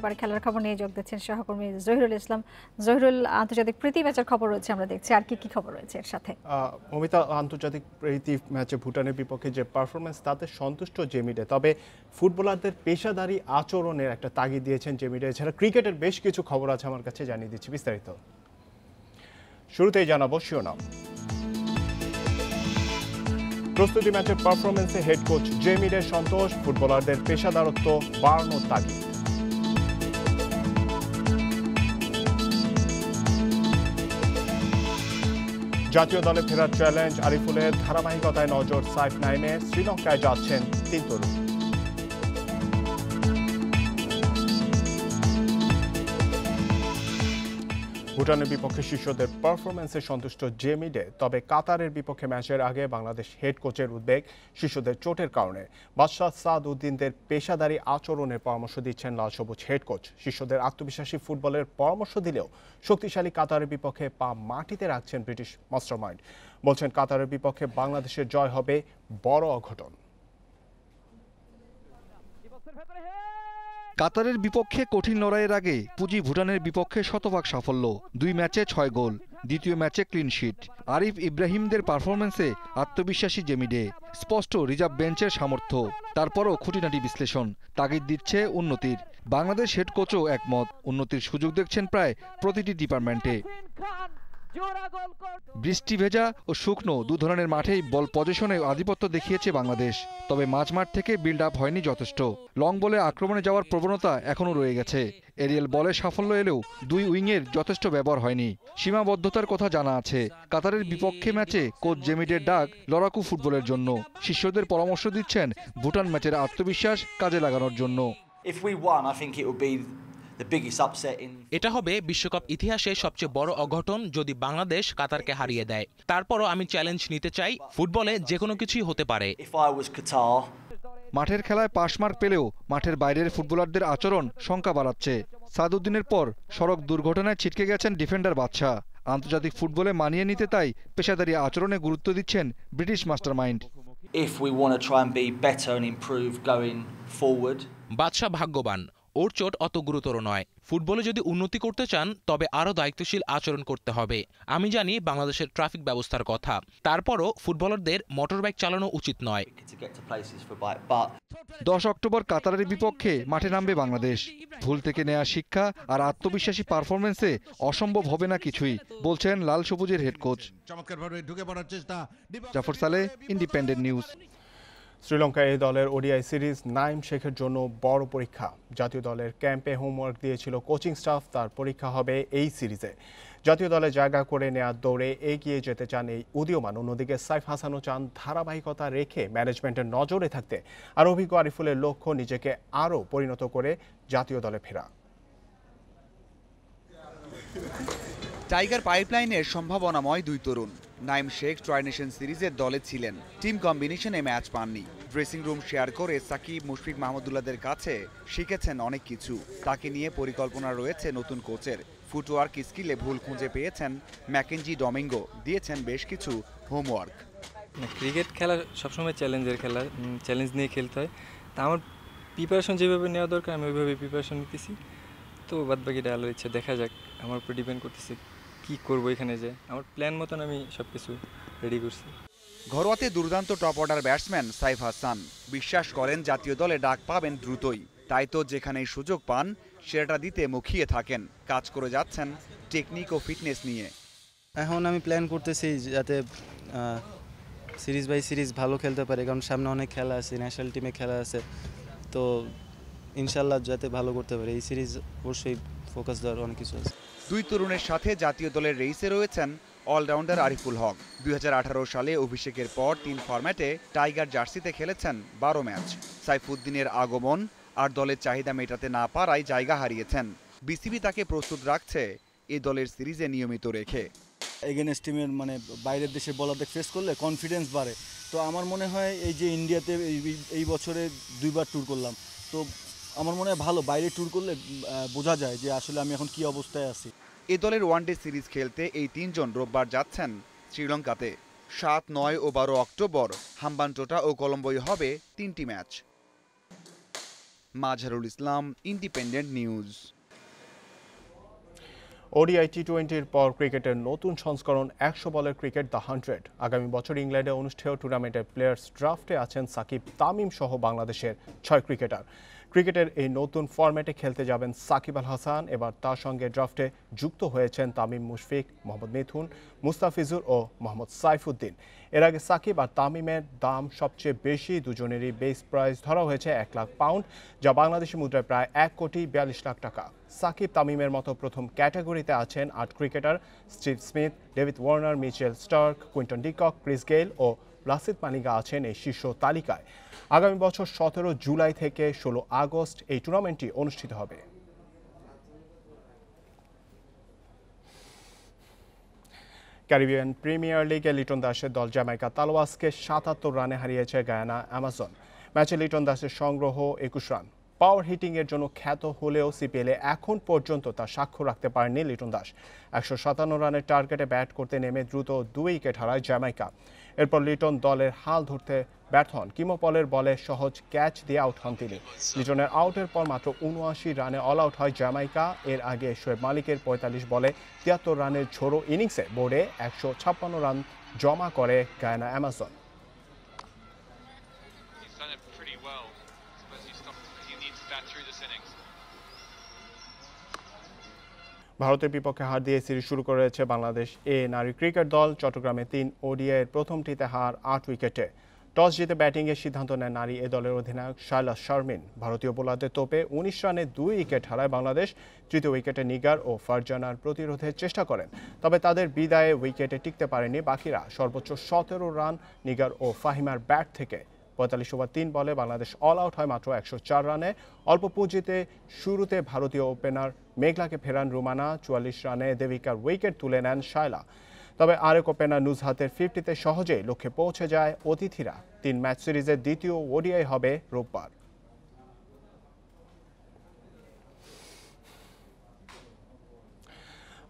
এবার খেলার খবর নিয়ে যোগ দিচ্ছেন সহকর্মী জহিরুল ইসলাম জহিরুল আন্তর্জাতিক প্রীতি ম্যাচের খবর রয়েছে আমরা দেখছি আর কি কি খবর রয়েছে এর সাথে মমিতা আন্তর্জাতিক প্রীতি ম্যাচে ভুটানের বিপক্ষে যে পারফরমেন্স তাতে সন্তুষ্ট জেমিডে তবে ফুটবলারদের পেশাদারি আচরণের একটা তাগিদ দিয়েছেন জেমিডে এছাড়া ক্রিকেটের বেশ কিছু খবর আছে আমার কাছে জানিয়ে দিচ্ছি বিস্তারিত শুরুতেই জানাবো শিরোনাম প্রস্তুতি ম্যাচের পারফরমেন্সে হেড কোচ জেমিডের সন্তোষ ফুটবলারদের পেশাদারত্ব বাড়ানোর তাগিদ জাতীয় দলে ফেরার চ্যালেঞ্জ আরিফুলের ধারাবাহিকতায় নজর সাইফ নাইমে শ্রীলঙ্কায় যাচ্ছেন তিন তরুণ ভুটানের বিপক্ষে শিষ্যদের পারফরম্যান্সে সন্তুষ্ট জেমিডে তবে কাতারের বিপক্ষে ম্যাচের আগে বাংলাদেশ হেড কোচের উদ্বেগ শিশুদের চোটের কারণে বাদশাহ সাদ উদ্দিনদের পেশাদারি আচরণের পরামর্শ দিচ্ছেন লাল সবুজ হেড কোচ শিশুদের আত্মবিশ্বাসী ফুটবলের পরামর্শ দিলেও শক্তিশালী কাতারের বিপক্ষে পা মাটিতে রাখছেন ব্রিটিশ মাস্টারমাইন্ড বলছেন কাতারের বিপক্ষে বাংলাদেশের জয় হবে বড় অঘটন কাতারের বিপক্ষে কঠিন লড়াইয়ের আগে পুঁজি ভুটানের বিপক্ষে শতভাগ সাফল্য দুই ম্যাচে ছয় গোল দ্বিতীয় ম্যাচে ক্লিনশিট আরিফ ইব্রাহিমদের পারফরমেন্সে আত্মবিশ্বাসী জেমিডে স্পষ্ট রিজার্ভ বেঞ্চের সামর্থ্য তারপরও খুঁটিনাটি বিশ্লেষণ তাগিদ দিচ্ছে উন্নতির বাংলাদেশ হেড কোচও একমত উন্নতির সুযোগ দেখছেন প্রায় প্রতিটি ডিপার্টমেন্টে বৃষ্টি ভেজা ও শুকনো দু ধরনের মাঠেই বল পজিশনে আধিপত্য দেখিয়েছে বাংলাদেশ তবে মাঝ মাঠ থেকে বিল্ড আপ হয়নি যথেষ্ট লং বলে আক্রমণে যাওয়ার প্রবণতা এখনও রয়ে গেছে এরিয়েল বলে সাফল্য এলেও দুই উইংয়ের যথেষ্ট ব্যবহার হয়নি সীমাবদ্ধতার কথা জানা আছে কাতারের বিপক্ষে ম্যাচে কোচ জেমিডের ডাক লড়াকু ফুটবলের জন্য শিষ্যদের পরামর্শ দিচ্ছেন ভুটান ম্যাচের আত্মবিশ্বাস কাজে লাগানোর জন্য If we won, I think it would be এটা হবে বিশ্বকাপ ইতিহাসে সবচেয়ে বড় অঘটন যদি বাংলাদেশ কাতারকে হারিয়ে দেয় তারপরও আমি চ্যালেঞ্জ নিতে চাই ফুটবলে যে কোনো কিছুই হতে পারে মাঠের খেলায় পাশ মার্ক পেলেও মাঠের বাইরের ফুটবলারদের আচরণ শঙ্কা বাড়াচ্ছে সাদুদ্দিনের পর সড়ক দুর্ঘটনায় ছিটকে গেছেন ডিফেন্ডার বাদশাহ আন্তর্জাতিক ফুটবলে মানিয়ে নিতে তাই পেশাদারি আচরণে গুরুত্ব দিচ্ছেন ব্রিটিশ মাস্টার মাইন্ড বাদশাহ ভাগ্যবান ওর চোট অত গুরুতর নয় ফুটবলে যদি উন্নতি করতে চান তবে আরও দায়িত্বশীল আচরণ করতে হবে আমি জানি বাংলাদেশের ট্রাফিক ব্যবস্থার কথা তারপরও ফুটবলারদের মোটরবাইক চালানো উচিত নয় দশ অক্টোবর কাতারের বিপক্ষে মাঠে নামবে বাংলাদেশ ভুল থেকে নেয়া শিক্ষা আর আত্মবিশ্বাসী পারফরমেন্সে অসম্ভব হবে না কিছুই বলছেন লাল সবুজের হেড কোচ জাফর সালে ইন্ডিপেন্ডেন্ট নিউজ শ্রীলঙ্কা এই দলের ওডিআই সিরিজ নাইম শেখের জন্য বড় পরীক্ষা জাতীয় দলের ক্যাম্পে হোমওয়ার্ক দিয়েছিল কোচিং স্টাফ তার পরীক্ষা হবে এই সিরিজে জাতীয় দলে জায়গা করে নেওয়ার দৌড়ে এগিয়ে যেতে চান এই উদীয়মান অন্যদিকে সাইফ হাসানও চান ধারাবাহিকতা রেখে ম্যানেজমেন্টের নজরে থাকতে আর অভিজ্ঞ আরিফুলের লক্ষ্য নিজেকে আরও পরিণত করে জাতীয় দলে ফেরা টাইগার পাইপলাইনের সম্ভাবনাময় দুই তরুণ নাইম শেখ নেশন সিরিজের দলে ছিলেন টিম কম্বিনেশনে ম্যাচ পাননি ড্রেসিং রুম শেয়ার করে সাকিব মুশফিক মাহমুদুল্লাদের কাছে শিখেছেন অনেক কিছু তাকে নিয়ে পরিকল্পনা রয়েছে নতুন কোচের ফুটওয়ার্ক স্কিলে ভুল খুঁজে পেয়েছেন ম্যাকেঞ্জি ডমিঙ্গো দিয়েছেন বেশ কিছু হোমওয়ার্ক মানে ক্রিকেট খেলা সবসময় চ্যালেঞ্জের খেলা চ্যালেঞ্জ নিয়ে খেলতে হয় তা আমার প্রিপারেশন যেভাবে নেওয়া দরকার আমি ওইভাবে প্রিপারেশন নিতেছি তো বাদ বাকিটা আলো ইচ্ছা দেখা যাক আমার উপর ডিপেন্ড করতেছি কি করব এখানে যে আমার প্ল্যান মতন আমি সব কিছু রেডি করছি ঘরোয়াতে দুর্দান্ত top order batsman Saif Hasan বিশ্বাস করেন জাতীয় দলে ডাক পাবেন দ্রুতই তাই তো যেখানেই সুযোগ পান সেটা দিতে মুখিয়ে থাকেন কাজ করে যাচ্ছেন টেকনিক ও ফিটনেস নিয়ে এখন আমি প্ল্যান করতেছি যাতে সিরিজ বাই সিরিজ ভালো খেলতে পারে কারণ সামনে অনেক খেলা আছে ন্যাশনাল টিমে খেলা আছে তো ইনশাল্লাহ যাতে ভালো করতে পারে এই সিরিজ অবশ্যই ফোকাস দেওয়ার অনেক কিছু আছে দুই তরুণের সাথে জাতীয় দলের রেইসে রয়েছেন অলরাউন্ডার আরিফুল হক দুই সালে অভিষেকের পর তিন ফরম্যাটে টাইগার জার্সিতে খেলেছেন বারো ম্যাচ সাইফুদ্দিনের আগমন আর দলের চাহিদা মেটাতে না পারায় জায়গা হারিয়েছেন বিসিবি তাকে প্রস্তুত রাখছে এ দলের সিরিজে নিয়মিত রেখে এগেনস্ট টিমের মানে বাইরের দেশের বলারদের ফেস করলে কনফিডেন্স বাড়ে তো আমার মনে হয় এই যে ইন্ডিয়াতে এই বছরে দুইবার ট্যুর করলাম তো আমার মনে হয় ভালো বাইরে ট্যুর করলে বোঝা যায় যে আসলে আমি এখন কি অবস্থায় আছি এ দলের ওয়ানডে সিরিজ খেলতে এই তিনজন রোববার যাচ্ছেন শ্রীলঙ্কাতে সাত নয় ও বারো অক্টোবর হাম্বান্টোটা ও কলম্বোয় হবে তিনটি match Mazharul Islam independent news ODI টি টোয়েন্টির পর ক্রিকেটের নতুন সংস্করণ একশো বলের ক্রিকেট দ্য হান্ড্রেড আগামী বছর ইংল্যান্ডে অনুষ্ঠেয় টুর্নামেন্টের প্লেয়ার্স ড্রাফটে আছেন সাকিব তামিম সহ বাংলাদেশের ছয় ক্রিকেটার ক্রিকেটের এই নতুন ফরম্যাটে খেলতে যাবেন সাকিব আল হাসান এবার তার সঙ্গে ড্রাফটে যুক্ত হয়েছেন তামিম মুশফিক মোহাম্মদ মিথুন মুস্তাফিজুর ও মোহাম্মদ সাইফুদ্দিন এর আগে সাকিব আর তামিমের দাম সবচেয়ে বেশি দুজনেরই বেস প্রাইস ধরা হয়েছে এক লাখ পাউন্ড যা বাংলাদেশি মুদ্রায় প্রায় এক কোটি বিয়াল্লিশ লাখ টাকা সাকিব তামিমের মতো প্রথম ক্যাটাগরিতে আছেন আট cricketer Steve Smith David Warner Mitchell Starc Quinton de Kock Chris Gayle ও প্লাসিদ মালিঙ্গা আছেন এই শীর্ষ তালিকায় আগামী বছর সতেরো জুলাই থেকে ষোলো আগস্ট এই টুর্নামেন্টটি অনুষ্ঠিত হবে ক্যারিবিয়ান প্রিমিয়ার লিগে লিটন দাসের দল জ্যামাইকা তালওয়াসকে সাতাত্তর রানে হারিয়েছে গায়ানা অ্যামাজন ম্যাচে লিটন দাসের সংগ্রহ একুশ রান পাওয়ার হিটিংয়ের জন্য খ্যাত হলেও সিপিএলে এখন পর্যন্ত তার সাক্ষ্য রাখতে পারেনি লিটন দাস একশো সাতান্ন রানের টার্গেটে ব্যাট করতে নেমে দ্রুত দুই উইকেট হারায় জ্যামাইকা এরপর লিটন দলের হাল ধরতে ব্যর্থ হন কিমোপলের বলে সহজ ক্যাচ দিয়ে আউট হন তিনি লিটনের আউটের পর মাত্র উনআশি রানে অল আউট হয় জ্যামাইকা এর আগে শোয়েব মালিকের পঁয়তাল্লিশ বলে তিয়াত্তর রানের ঝোড়ো ইনিংসে বোর্ডে একশো ছাপ্পান্ন রান জমা করে গায়না অ্যামাজন ভারতের বিপক্ষে হার দিয়ে সিরিজ শুরু করেছে বাংলাদেশ এ নারী ক্রিকেট দল চট্টগ্রামে তিন ওডিআইয়ের প্রথমটিতে হার আট উইকেটে টস জিতে ব্যাটিংয়ের সিদ্ধান্ত নেয় নারী এ দলের অধিনায়ক শাইলা শারমিন ভারতীয় বোলারদের তোপে উনিশ রানে দুই উইকেট হারায় বাংলাদেশ তৃতীয় উইকেটে নিগার ও ফারজানার প্রতিরোধের চেষ্টা করেন তবে তাদের বিদায়ে উইকেটে টিকতে পারেনি বাকিরা সর্বোচ্চ সতেরো রান নিগার ও ফাহিমার ব্যাট থেকে পঁয়তাল্লিশ ওভার তিন বলে বাংলাদেশ অল আউট হয় মাত্র একশো চার রানে অল্প পুঁজিতে শুরুতে ভারতীয় ওপেনার মেঘলাকে ফেরান রুমানা চুয়াল্লিশ রানে দেবিকার উইকেট তুলে নেন শায়লা তবে আরেক ওপেনার নুজহাতের ফিফটিতে সহজেই লক্ষ্যে পৌঁছে যায় অতিথিরা তিন ম্যাচ সিরিজের দ্বিতীয় ওডিআই হবে রোববার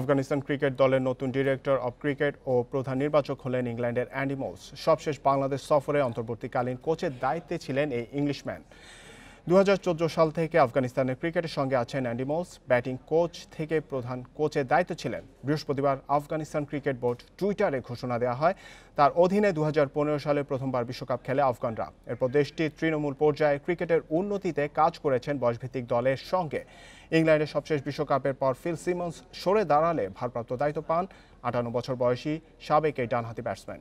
আফগানিস্তান ক্রিকেট দলের নতুন ডিরেক্টর অব ক্রিকেট ও প্রধান নির্বাচক হলেন ইংল্যান্ডের অ্যান্ডিমোস সবশেষ বাংলাদেশ সফরে অন্তর্বর্তীকালীন কোচের দায়িত্বে ছিলেন এই ইংলিশম্যান দু সাল থেকে আফগানিস্তানের ক্রিকেটের সঙ্গে আছেন অ্যান্ডিমলস ব্যাটিং কোচ থেকে প্রধান কোচের দায়িত্ব ছিলেন বৃহস্পতিবার আফগানিস্তান ক্রিকেট বোর্ড টুইটারে ঘোষণা দেওয়া হয় তার অধীনে দু সালে প্রথমবার বিশ্বকাপ খেলে আফগানরা এরপর দেশটির তৃণমূল পর্যায়ে ক্রিকেটের উন্নতিতে কাজ করেছেন বয়সভিত্তিক দলের সঙ্গে ইংল্যান্ডের সবশেষ বিশ্বকাপের পর ফিল সিমন্স সরে দাঁড়ালে ভারপ্রাপ্ত দায়িত্ব পান আটান্ন বছর বয়সী সাবেক এই ডানহাতি ব্যাটসম্যান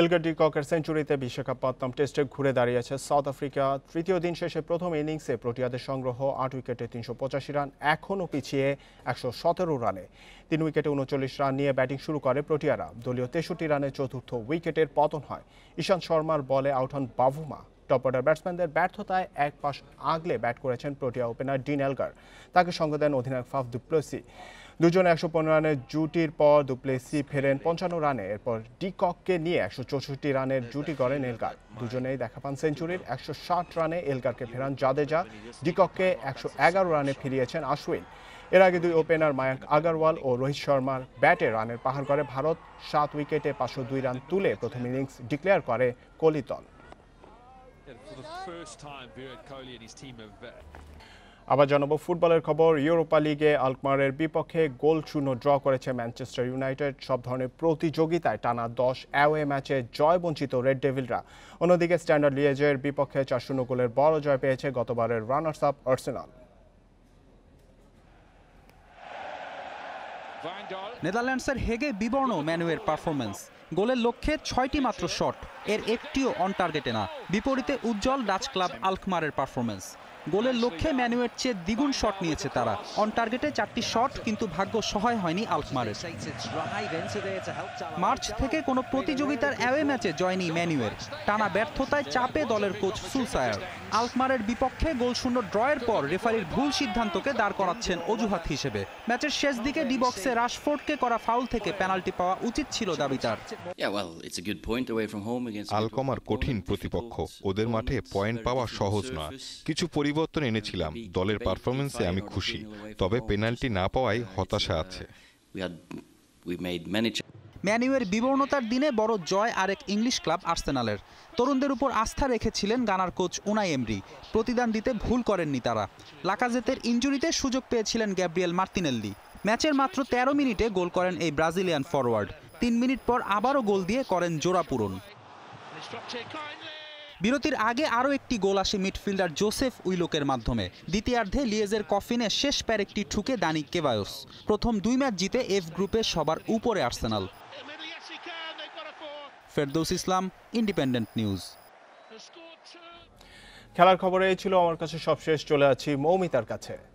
এলগার্ডি ককের সেঞ্চুরিতে বিশ্বকাপত্তম টেস্টে ঘুরে দাঁড়িয়েছে সাউথ আফ্রিকা তৃতীয় দিন শেষে প্রথম ইনিংসে প্রোটিয়াদের সংগ্রহ আট উইকেটে তিনশো পঁচাশি রান এখনও পিছিয়ে একশো সতেরো রানে তিন উইকেটে উনচল্লিশ রান নিয়ে ব্যাটিং শুরু করে প্রোটিয়ারা দলীয় তেষট্টি রানে চতুর্থ উইকেটের পতন হয় ঈশান্ত শর্মার বলে আউট হন বাভুমা টপ অর্ডার ব্যাটসম্যানদের ব্যর্থতায় এক পাশ আগলে ব্যাট করেছেন প্রোটিয়া ওপেনার ডিন এলগার তাকে সঙ্গ দেন অধিনায়ক ফাফ দুপ্লসি দুজনে একশো পনেরো রানের জুটির পর দুপ্লেসি ফেরেন পঞ্চান্ন রানে এরপর ডিককে নিয়ে একশো চৌষট্টি রানের জুটি করেন এলকার দুজনেই দেখা পান সেঞ্চুরির একশো ষাট রানে এলকারকে ফেরান জাদেজা ডিককে একশো এগারো রানে ফিরিয়েছেন আশ্বিন এর আগে দুই ওপেনার মায়াঙ্ক আগারওয়াল ও রোহিত শর্মার ব্যাটে রানের পাহাড় করে ভারত সাত উইকেটে পাঁচশো দুই রান তুলে প্রথম ইনিংস ডিক্লেয়ার করে কলিতল আবার জানাবো ফুটবলের খবর ইউরোপা লিগে আলকমারের বিপক্ষে গোল শূন্য ড্র করেছে ম্যানচেস্টার ইউনাইটেড সব ধরনের প্রতিযোগিতায় টানা দশ অ্যাওয়ে ম্যাচে জয়বঞ্চিত রেড ডেভিলরা অন্যদিকে স্ট্যান্ডার্ড লিয়েজের বিপক্ষে চার শূন্য গোলের বড় জয় পেয়েছে গতবারের রানার্স আপ আর্সেনাল নেদারল্যান্ডসের হেগে বিবর্ণ ম্যানুয়ের পারফরমেন্স গোলের লক্ষ্যে ছয়টি মাত্র শট এর একটিও অন টার্গেটে না বিপরীতে উজ্জ্বল ডাচ ক্লাব আলকমারের পারফরমেন্স গোলের লক্ষ্যে ম্যানুয়ের চেয়ে দ্বিগুণ শট নিয়েছে তারা অন টার্গেটে চারটি শট কিন্তু ভাগ্য সহায় হয়নি আলফমারের মার্চ থেকে কোনো প্রতিযোগিতার অ্যাওয়ে ম্যাচে জয়নি ম্যানুয়ের টানা ব্যর্থতায় চাপে দলের কোচ সুলসায়ার আলফমারের বিপক্ষে গোলশূন্য ড্রয়ের পর রেফারির ভুল সিদ্ধান্তকে দাঁড় করাচ্ছেন অজুহাত হিসেবে ম্যাচের শেষ দিকে ডিবক্সে রাশফোর্ডকে করা ফাউল থেকে পেনাল্টি পাওয়া উচিত ছিল দাবি তার আলকমার কঠিন প্রতিপক্ষ ওদের মাঠে পয়েন্ট পাওয়া সহজ নয় কিছু পরি পরিবর্তন এনেছিলাম দলের পারফরমেন্সে আমি খুশি তবে পেনাল্টি না পাওয়ায় হতাশা আছে ম্যানিউয়ের বিবর্ণতার দিনে বড় জয় আরেক ইংলিশ ক্লাব আর্সেনালের তরুণদের উপর আস্থা রেখেছিলেন গানার কোচ উনাই এমরি প্রতিদান দিতে ভুল করেননি তারা লাকাজেতের ইঞ্জুরিতে সুযোগ পেয়েছিলেন গ্যাব্রিয়েল মার্তিনেল্লি ম্যাচের মাত্র ১৩ মিনিটে গোল করেন এই ব্রাজিলিয়ান ফরওয়ার্ড তিন মিনিট পর আবারও গোল দিয়ে করেন জোড়া পূরণ বিরতির আগে আরও একটি গোল আসে মিডফিল্ডার জোসেফ উইলোকের মাধ্যমে দ্বিতীয়ার্ধে লিয়েজের কফিনে শেষ প্যারেকটি ঠুকে দানি কেবায়স প্রথম দুই ম্যাচ জিতে এফ গ্রুপে সবার উপরে Arsenal Ferdous Islam independent news খেলার খবরে ছিল আমার কাছে সবশেষ চলে আছি মৌমিতার কাছে